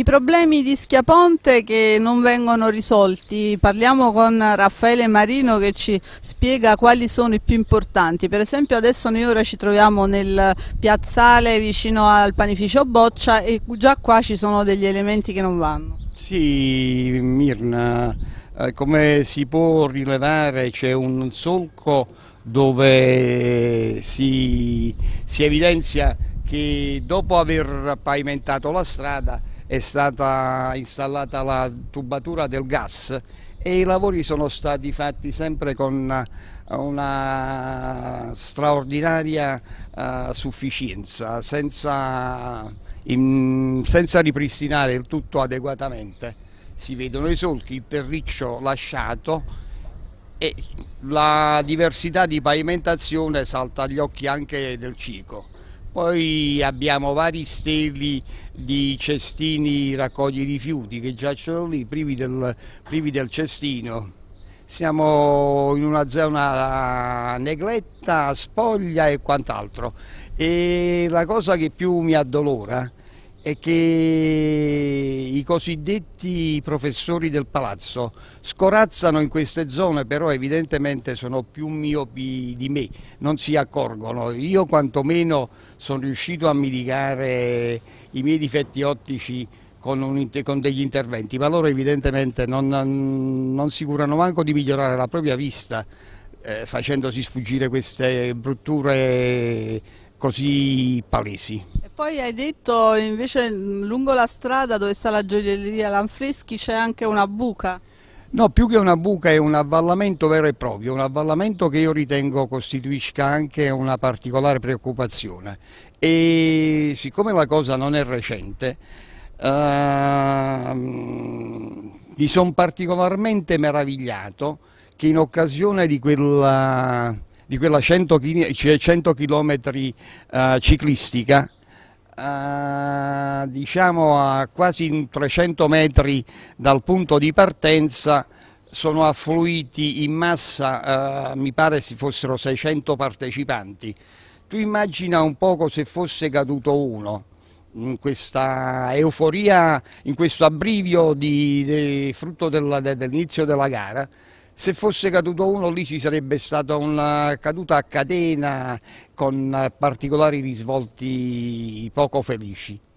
I problemi di Schiaponte che non vengono risolti, parliamo con Raffaele Marino che ci spiega quali sono i più importanti. Per esempio adesso noi ora ci troviamo nel piazzale vicino al panificio Boccia e già qua ci sono degli elementi che non vanno. Sì, Mirna, eh, come si può rilevare c'è un solco dove si, si evidenzia che dopo aver pavimentato la strada è stata installata la tubatura del gas e i lavori sono stati fatti sempre con eh, una straordinaria uh, sufficienza, senza, in, senza ripristinare il tutto adeguatamente. Si vedono i solchi, il terriccio lasciato e la diversità di pavimentazione salta agli occhi anche del Cico. Poi abbiamo vari steli di cestini raccogli rifiuti che giacciono lì privi del, privi del cestino. Siamo in una zona negletta, spoglia e quant'altro. E la cosa che più mi addolora è che i cosiddetti professori del palazzo scorazzano in queste zone, però evidentemente sono più miopi di me, non si accorgono. Io quantomeno sono riuscito a mitigare i miei difetti ottici con, un, con degli interventi, ma loro evidentemente non, non si curano manco di migliorare la propria vista eh, facendosi sfuggire queste brutture così palesi. Poi hai detto invece lungo la strada dove sta la gioielleria Lanfreschi c'è anche una buca. No, più che una buca è un avvallamento vero e proprio, un avvallamento che io ritengo costituisca anche una particolare preoccupazione e siccome la cosa non è recente eh, mi sono particolarmente meravigliato che in occasione di quella, di quella 100 km cioè eh, ciclistica a, eh, diciamo, a quasi 300 metri dal punto di partenza sono affluiti in massa, eh, mi pare si fossero 600 partecipanti. Tu immagina un poco se fosse caduto uno, in questa euforia, in questo abbrivio di, di, frutto dell'inizio della gara, se fosse caduto uno lì ci sarebbe stata una caduta a catena con particolari risvolti poco felici.